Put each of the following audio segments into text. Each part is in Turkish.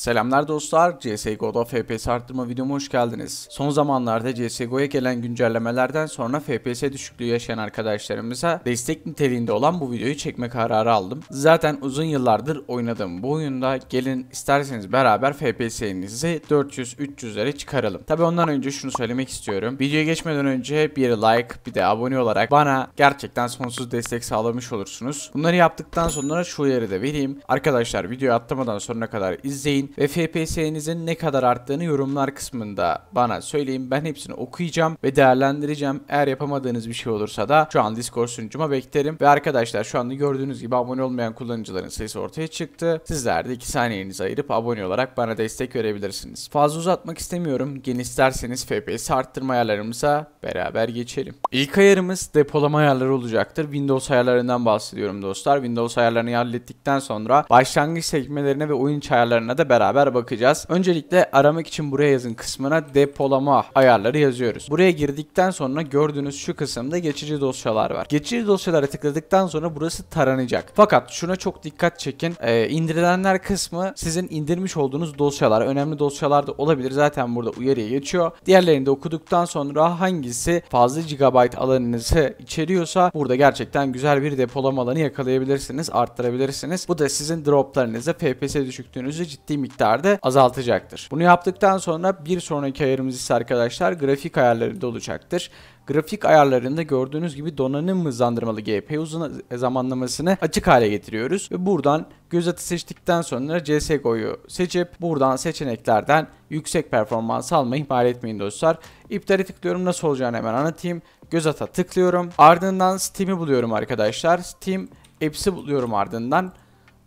Selamlar dostlar, CSGO'da FPS arttırma videoma hoş geldiniz. Son zamanlarda CSGO'ya gelen güncellemelerden sonra FPS düşüklüğü yaşayan arkadaşlarımıza destek niteliğinde olan bu videoyu çekme kararı aldım. Zaten uzun yıllardır oynadığım bu oyunda gelin isterseniz beraber FPS'inizi 400-300'lere çıkaralım. Tabi ondan önce şunu söylemek istiyorum. Videoya geçmeden önce bir like bir de abone olarak bana gerçekten sonsuz destek sağlamış olursunuz. Bunları yaptıktan sonra şu uyarı da vereyim. Arkadaşlar videoyu atlamadan sonuna kadar izleyin dinleyin ve FPS'nizin ne kadar arttığını yorumlar kısmında bana söyleyin. Ben hepsini okuyacağım ve değerlendireceğim. Eğer yapamadığınız bir şey olursa da şu an Discord sunucuma beklerim. Ve arkadaşlar şu anda gördüğünüz gibi abone olmayan kullanıcıların sayısı ortaya çıktı. Sizler de 2 saniyenizi ayırıp abone olarak bana destek verebilirsiniz. Fazla uzatmak istemiyorum. Gene isterseniz FPS arttırma ayarlarımıza beraber geçelim. İlk ayarımız depolama ayarları olacaktır. Windows ayarlarından bahsediyorum dostlar. Windows ayarlarını hallettikten sonra başlangıç sekmelerine ve oyun ayarlarına da beraber beraber bakacağız. Öncelikle aramak için buraya yazın kısmına depolama ayarları yazıyoruz. Buraya girdikten sonra gördüğünüz şu kısımda geçici dosyalar var. Geçici dosyalara tıkladıktan sonra burası taranacak. Fakat şuna çok dikkat çekin. Ee, indirilenler kısmı sizin indirmiş olduğunuz dosyalar. Önemli dosyalar da olabilir. Zaten burada uyarıya geçiyor. Diğerlerini de okuduktan sonra hangisi fazla GB alanınızı içeriyorsa burada gerçekten güzel bir depolama alanı yakalayabilirsiniz, arttırabilirsiniz. Bu da sizin droplarınızı, FPS düşüktüğünüzü ciddi miktarda azaltacaktır. Bunu yaptıktan sonra bir sonraki ayarımız ise arkadaşlar grafik ayarlarında olacaktır. Grafik ayarlarında gördüğünüz gibi donanım hızlandırmalı GPU uzun zamanlamasını açık hale getiriyoruz. Ve buradan göz atı seçtikten sonra CSGO'yu seçip buradan seçeneklerden yüksek performans almayı ihmal etmeyin dostlar. İptale tıklıyorum nasıl olacağını hemen anlatayım. Göz ata tıklıyorum. Ardından Steam'i buluyorum arkadaşlar. Steam Apps'i buluyorum ardından.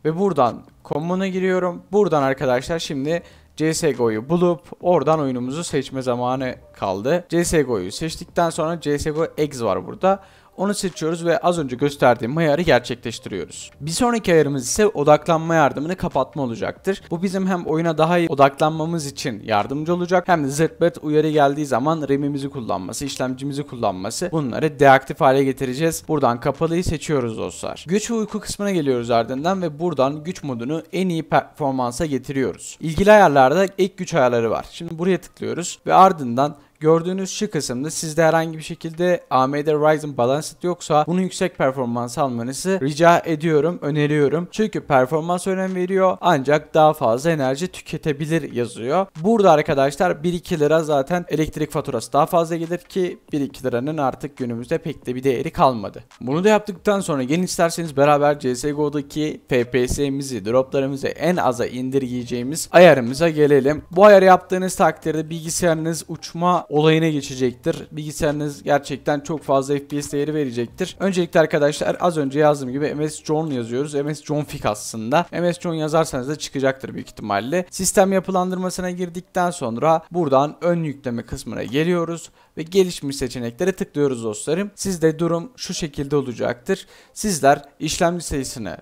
Ve buradan Command'a giriyorum. Buradan arkadaşlar şimdi CSGO'yu bulup oradan oyunumuzu seçme zamanı kaldı. CSGO'yu seçtikten sonra CSGO X var burada. Onu seçiyoruz ve az önce gösterdiğim ayarı gerçekleştiriyoruz. Bir sonraki ayarımız ise odaklanma yardımını kapatma olacaktır. Bu bizim hem oyuna daha iyi odaklanmamız için yardımcı olacak hem de zırtbet uyarı geldiği zaman RAM'imizi kullanması, işlemcimizi kullanması bunları deaktif hale getireceğiz. Buradan kapalıyı seçiyoruz dostlar. Güç ve uyku kısmına geliyoruz ardından ve buradan güç modunu en iyi performansa getiriyoruz. İlgili ayarlarda ek güç ayarları var. Şimdi buraya tıklıyoruz ve ardından Gördüğünüz şu kısımda sizde herhangi bir şekilde AMD Ryzen Balanced yoksa bunu yüksek performans almanızı rica ediyorum, öneriyorum. Çünkü performans önem veriyor ancak daha fazla enerji tüketebilir yazıyor. Burada arkadaşlar 1-2 lira zaten elektrik faturası daha fazla gelir ki 1-2 liranın artık günümüzde pek de bir değeri kalmadı. Bunu da yaptıktan sonra gelin isterseniz beraber CSGO'daki FPS'imizi, droplarımızı en aza indirgeyeceğimiz ayarımıza gelelim. Bu ayarı yaptığınız takdirde bilgisayarınız uçma olayına geçecektir. Bilgisayarınız gerçekten çok fazla FPS değeri verecektir. Öncelikle arkadaşlar az önce yazdığım gibi MS John yazıyoruz. MS John Fik aslında. MS John yazarsanız da çıkacaktır büyük ihtimalle. Sistem yapılandırmasına girdikten sonra buradan ön yükleme kısmına geliyoruz ve gelişmiş seçeneklere tıklıyoruz dostlarım. Sizde durum şu şekilde olacaktır. Sizler işlemci sayısını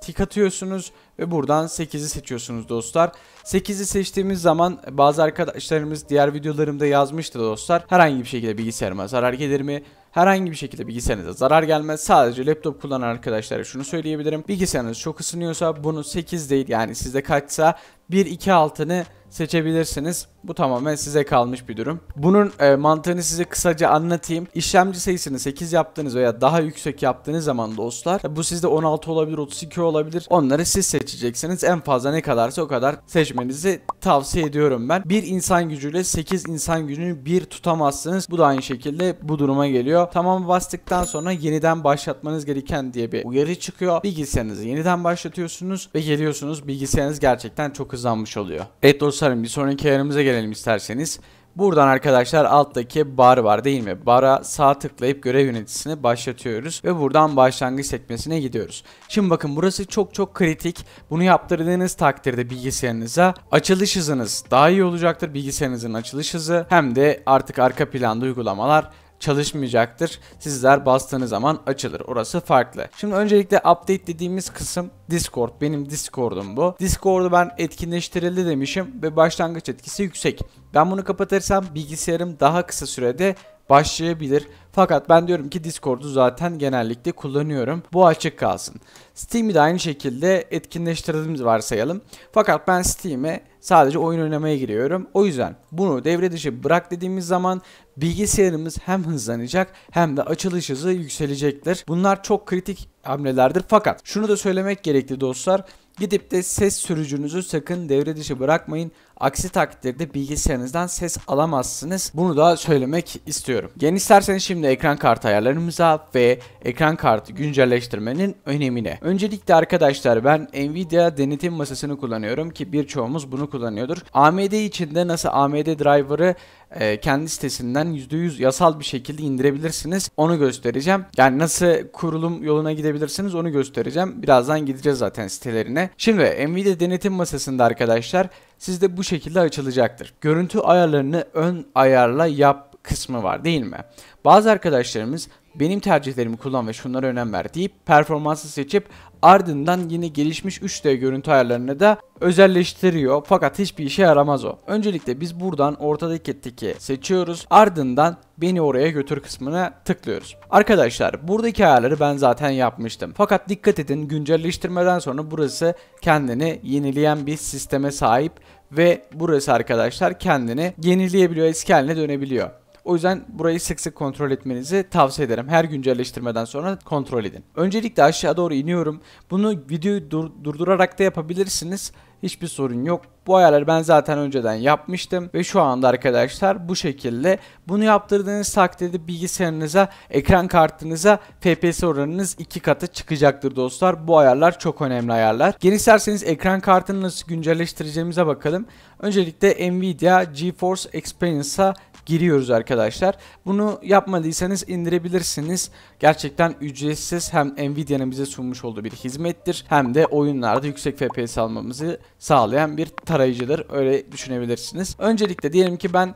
tik atıyorsunuz ve buradan 8'i seçiyorsunuz dostlar. 8'i seçtiğimiz zaman bazı arkadaşlarımız diğer videolarımda yazmıştı dostlar. Herhangi bir şekilde bilgisayarıma zarar gelir mi? Herhangi bir şekilde bilgisayarınıza zarar gelmez. Sadece laptop kullanan arkadaşlara şunu söyleyebilirim. Bilgisayarınız çok ısınıyorsa bunu 8 değil yani sizde kaçsa 1-2 altını seçebilirsiniz. Bu tamamen size kalmış bir durum. Bunun e, mantığını size kısaca anlatayım. İşlemci sayısını 8 yaptığınız veya daha yüksek yaptığınız zaman dostlar bu sizde 16 olabilir, 32 olabilir. Onları siz seçeceksiniz. En fazla ne kadarsa o kadar seçmenizi tavsiye ediyorum ben. Bir insan gücüyle 8 insan gücünü bir tutamazsınız. Bu da aynı şekilde bu duruma geliyor. Tamam bastıktan sonra yeniden başlatmanız gereken diye bir uyarı çıkıyor. Bilgisayarınızı yeniden başlatıyorsunuz ve geliyorsunuz. Bilgisayarınız gerçekten çok hızlanmış oluyor. Evet dostlar Tasarım bir sonraki ayarımıza gelelim isterseniz. Buradan arkadaşlar alttaki bar var değil mi? Bara sağ tıklayıp görev yöneticisini başlatıyoruz ve buradan başlangıç sekmesine gidiyoruz. Şimdi bakın burası çok çok kritik. Bunu yaptırdığınız takdirde bilgisayarınıza açılış hızınız daha iyi olacaktır. Bilgisayarınızın açılış hızı hem de artık arka planda uygulamalar çalışmayacaktır. Sizler bastığınız zaman açılır. Orası farklı. Şimdi öncelikle update dediğimiz kısım Discord. Benim Discord'um bu. Discord'u ben etkinleştirildi demişim ve başlangıç etkisi yüksek. Ben bunu kapatırsam bilgisayarım daha kısa sürede başlayabilir. Fakat ben diyorum ki Discord'u zaten genellikle kullanıyorum. Bu açık kalsın. Steam'i de aynı şekilde etkinleştirdiğimiz varsayalım. Fakat ben Steam'e Sadece oyun oynamaya giriyorum. O yüzden bunu devre dışı bırak dediğimiz zaman bilgisayarımız hem hızlanacak hem de açılış hızı yükselecektir. Bunlar çok kritik hamlelerdir fakat şunu da söylemek gerekli dostlar. Gidip de ses sürücünüzü sakın devre dışı bırakmayın. Aksi takdirde bilgisayarınızdan ses alamazsınız. Bunu da söylemek istiyorum. Gelin isterseniz şimdi ekran kartı ayarlarımıza ve ekran kartı güncelleştirmenin önemine. Öncelikle arkadaşlar ben Nvidia denetim masasını kullanıyorum ki birçoğumuz bunu kullanıyordur. AMD içinde nasıl AMD driver'ı e, kendi sitesinden %100 yasal bir şekilde indirebilirsiniz. Onu göstereceğim. Yani nasıl kurulum yoluna gidebilirsiniz onu göstereceğim. Birazdan gideceğiz zaten sitelerine. Şimdi Nvidia denetim masasında arkadaşlar sizde bu şekilde açılacaktır. Görüntü ayarlarını ön ayarla yap kısmı var değil mi? Bazı arkadaşlarımız benim tercihlerimi kullan ve şunlara önem ver deyip performansı seçip ardından yine gelişmiş 3D görüntü ayarlarını da özelleştiriyor fakat hiçbir işe yaramaz o. Öncelikle biz buradan ortadaki tiki seçiyoruz ardından beni oraya götür kısmına tıklıyoruz. Arkadaşlar buradaki ayarları ben zaten yapmıştım. Fakat dikkat edin güncelleştirmeden sonra burası kendini yenileyen bir sisteme sahip ve burası arkadaşlar kendini yenileyebiliyor eski haline dönebiliyor. O yüzden burayı sık sık kontrol etmenizi tavsiye ederim. Her güncelleştirmeden sonra kontrol edin. Öncelikle aşağı doğru iniyorum. Bunu videoyu dur durdurarak da yapabilirsiniz. Hiçbir sorun yok. Bu ayarları ben zaten önceden yapmıştım ve şu anda arkadaşlar bu şekilde. Bunu yaptırdığınız takdirde bilgisayarınıza, ekran kartınıza FPS oranınız iki katı çıkacaktır dostlar. Bu ayarlar çok önemli ayarlar. Gene isterseniz ekran kartını nasıl güncelleştireceğimize bakalım. Öncelikle Nvidia GeForce Experience'a giriyoruz arkadaşlar. Bunu yapmadıysanız indirebilirsiniz. Gerçekten ücretsiz hem Nvidia'nın bize sunmuş olduğu bir hizmettir hem de oyunlarda yüksek FPS almamızı sağlayan bir tarayıcıdır. Öyle düşünebilirsiniz. Öncelikle diyelim ki ben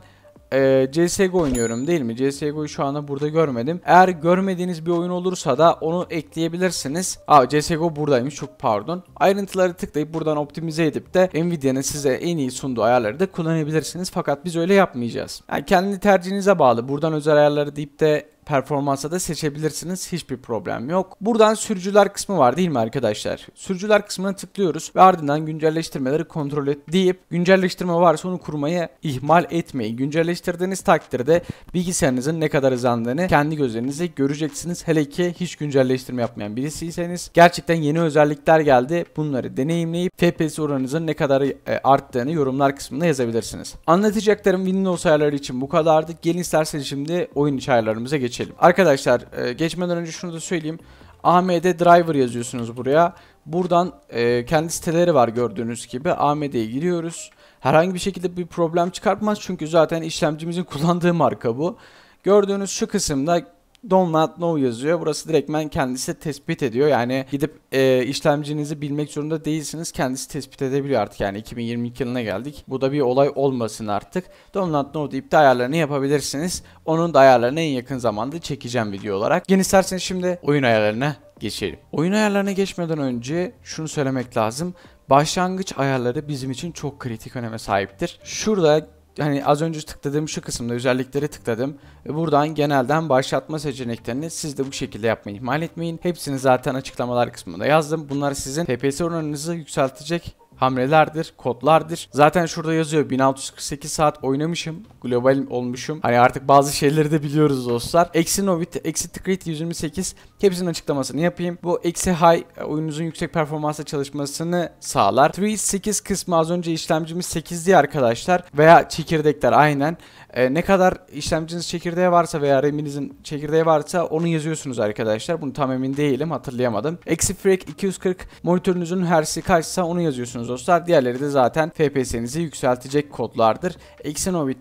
e, ee, CSGO oynuyorum değil mi? CSGO'yu şu anda burada görmedim. Eğer görmediğiniz bir oyun olursa da onu ekleyebilirsiniz. Aa CSGO buradaymış çok pardon. Ayrıntıları tıklayıp buradan optimize edip de Nvidia'nın size en iyi sunduğu ayarları da kullanabilirsiniz. Fakat biz öyle yapmayacağız. Yani kendi tercihinize bağlı. Buradan özel ayarları deyip de performansa da seçebilirsiniz. Hiçbir problem yok. Buradan sürücüler kısmı var değil mi arkadaşlar? Sürücüler kısmına tıklıyoruz ve ardından güncelleştirmeleri kontrol et deyip güncelleştirme varsa onu kurmayı ihmal etmeyin. Güncelleştirdiğiniz takdirde bilgisayarınızın ne kadar hızlandığını kendi gözlerinizle göreceksiniz. Hele ki hiç güncelleştirme yapmayan birisiyseniz gerçekten yeni özellikler geldi. Bunları deneyimleyip FPS oranınızın ne kadar e, arttığını yorumlar kısmında yazabilirsiniz. Anlatacaklarım Windows ayarları için bu kadardı. Gelin isterseniz şimdi oyun içi ayarlarımıza geçelim geçelim. Arkadaşlar e, geçmeden önce şunu da söyleyeyim. AMD driver yazıyorsunuz buraya. Buradan e, kendi siteleri var gördüğünüz gibi. AMD'ye giriyoruz. Herhangi bir şekilde bir problem çıkartmaz çünkü zaten işlemcimizin kullandığı marka bu. Gördüğünüz şu kısımda don't not know yazıyor. Burası direktmen kendisi tespit ediyor. Yani gidip e, işlemcinizi bilmek zorunda değilsiniz. Kendisi tespit edebiliyor artık. Yani 2022 yılına geldik. Bu da bir olay olmasın artık. Don't not know deyip de ayarlarını yapabilirsiniz. Onun da ayarlarını en yakın zamanda çekeceğim video olarak. Yeni isterseniz şimdi oyun ayarlarına geçelim. Oyun ayarlarına geçmeden önce şunu söylemek lazım. Başlangıç ayarları bizim için çok kritik öneme sahiptir. Şurada hani az önce tıkladığım şu kısımda özellikleri tıkladım. E, buradan genelden başlatma seçeneklerini siz de bu şekilde yapmayı ihmal etmeyin. Hepsini zaten açıklamalar kısmında yazdım. Bunlar sizin TPS oranınızı yükseltecek hamlelerdir, kodlardır. Zaten şurada yazıyor 1648 saat oynamışım, global olmuşum. Hani artık bazı şeyleri de biliyoruz dostlar. Eksi Novit, eksi Crit 128 hepsinin açıklamasını yapayım. Bu eksi High e, oyununuzun yüksek performansla çalışmasını sağlar. 3.8 kısmı az önce işlemcimiz 8 diye arkadaşlar veya çekirdekler aynen. Ee, ne kadar işlemciniz çekirdeğe varsa veya RAM'inizin çekirdeğe varsa onu yazıyorsunuz arkadaşlar. Bunu tam emin değilim hatırlayamadım. Eksi Frek 240 monitörünüzün hersi kaçsa onu yazıyorsunuz dostlar. Diğerleri de zaten FPS'nizi yükseltecek kodlardır.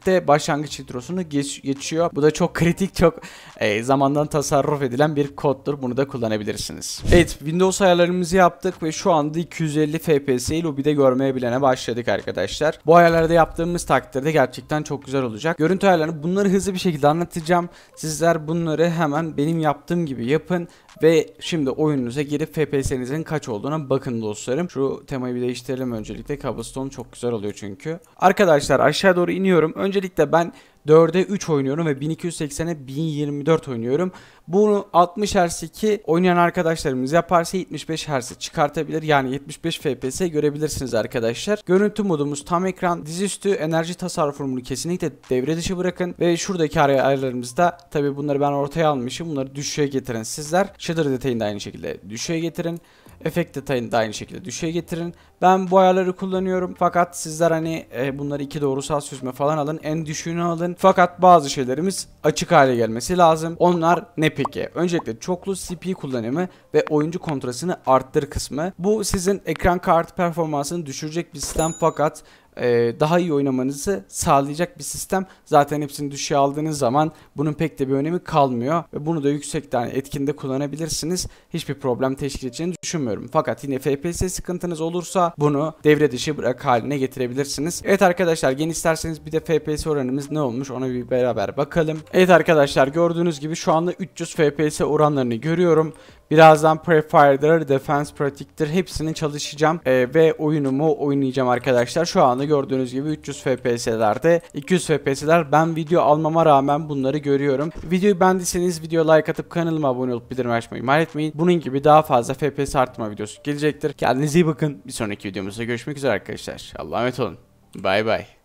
de başlangıç nitrosunu geç, geçiyor. Bu da çok kritik, çok e, zamandan tasarruf edilen bir koddur. Bunu da kullanabilirsiniz. Evet, Windows ayarlarımızı yaptık ve şu anda 250 FPS'yi lobide görmeye bilene başladık arkadaşlar. Bu ayarlarda yaptığımız takdirde gerçekten çok güzel olacak. Görüntü ayarlarını bunları hızlı bir şekilde anlatacağım. Sizler bunları hemen benim yaptığım gibi yapın ve şimdi oyununuza girip FPS'nizin kaç olduğuna bakın dostlarım. Şu temayı bir değiştirelim öncelikle. Cobblestone çok güzel oluyor çünkü. Arkadaşlar aşağı doğru iniyorum. Öncelikle ben 4'e 3 oynuyorum ve 1280'e 1024 oynuyorum. Bunu 60 Hz'ki oynayan arkadaşlarımız yaparsa 75 Hz çıkartabilir. Yani 75 FPS görebilirsiniz arkadaşlar. Görüntü modumuz tam ekran. Dizüstü enerji tasarrufunu kesinlikle devre dışı bırakın. Ve şuradaki ayarlarımızda tabi bunları ben ortaya almışım. Bunları düşüğe getirin sizler. Shader detayını da aynı şekilde düşüğe getirin. Efekt detayını da aynı şekilde düşüğe getirin. Ben bu ayarları kullanıyorum. Fakat sizler hani e, bunları iki doğrusal süzme falan alın. En düşüğünü alın. Fakat bazı şeylerimiz açık hale gelmesi lazım. Onlar ne peki? Öncelikle çoklu CPU kullanımı ve oyuncu kontrasını arttır kısmı. Bu sizin ekran kart performansını düşürecek bir sistem fakat e, daha iyi oynamanızı sağlayacak bir sistem. Zaten hepsini düşe aldığınız zaman bunun pek de bir önemi kalmıyor ve bunu da yüksekten etkinde kullanabilirsiniz. Hiçbir problem teşkil edeceğini düşünmüyorum. Fakat yine FPS sıkıntınız olursa bunu devre dışı bırak haline getirebilirsiniz. Evet arkadaşlar gene isterseniz bir de FPS oranımız ne olmuş ona bir beraber bakalım. Evet arkadaşlar gördüğünüz gibi şu anda 300 FPS oranlarını görüyorum Birazdan Prefire'dır, Defense Pratik'tir hepsini çalışacağım e, ve oyunumu oynayacağım arkadaşlar. Şu anda gördüğünüz gibi 300 FPS'lerde 200 FPS'ler ben video almama rağmen bunları görüyorum. Videoyu beğendiyseniz video like atıp kanalıma abone olup bildirim açmayı ihmal etmeyin. Bunun gibi daha fazla FPS artma videosu gelecektir. Kendinize iyi bakın. Bir sonraki videomuzda görüşmek üzere arkadaşlar. Allah'a emanet olun. Bay bay.